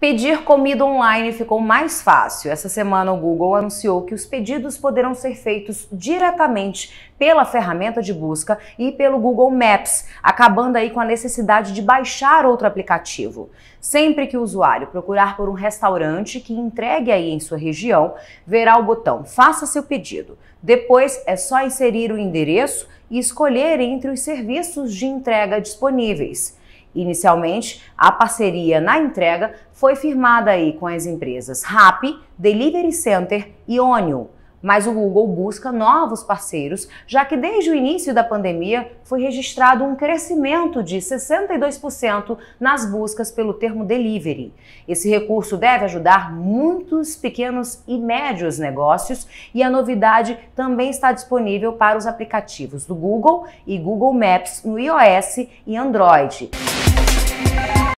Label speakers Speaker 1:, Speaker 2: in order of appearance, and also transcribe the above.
Speaker 1: Pedir comida online ficou mais fácil. Essa semana, o Google anunciou que os pedidos poderão ser feitos diretamente pela ferramenta de busca e pelo Google Maps, acabando aí com a necessidade de baixar outro aplicativo. Sempre que o usuário procurar por um restaurante que entregue aí em sua região, verá o botão Faça seu pedido. Depois é só inserir o endereço e escolher entre os serviços de entrega disponíveis. Inicialmente, a parceria na entrega foi firmada aí com as empresas Rappi, Delivery Center e Onio. Mas o Google busca novos parceiros, já que desde o início da pandemia foi registrado um crescimento de 62% nas buscas pelo termo delivery. Esse recurso deve ajudar muitos pequenos e médios negócios e a novidade também está disponível para os aplicativos do Google e Google Maps no iOS e Android.